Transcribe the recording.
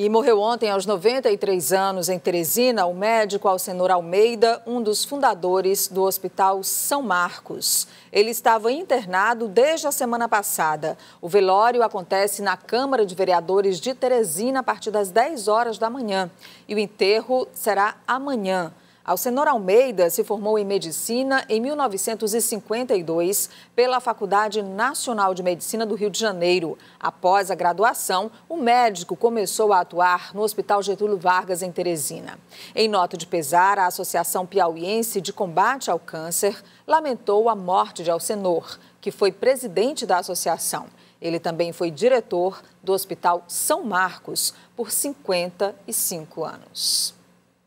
E morreu ontem, aos 93 anos, em Teresina, o médico Alcenor Almeida, um dos fundadores do Hospital São Marcos. Ele estava internado desde a semana passada. O velório acontece na Câmara de Vereadores de Teresina a partir das 10 horas da manhã. E o enterro será amanhã. Alcenor Almeida se formou em medicina em 1952 pela Faculdade Nacional de Medicina do Rio de Janeiro. Após a graduação, o médico começou a atuar no Hospital Getúlio Vargas, em Teresina. Em nota de pesar, a Associação Piauiense de Combate ao Câncer lamentou a morte de Alcenor, que foi presidente da associação. Ele também foi diretor do Hospital São Marcos por 55 anos.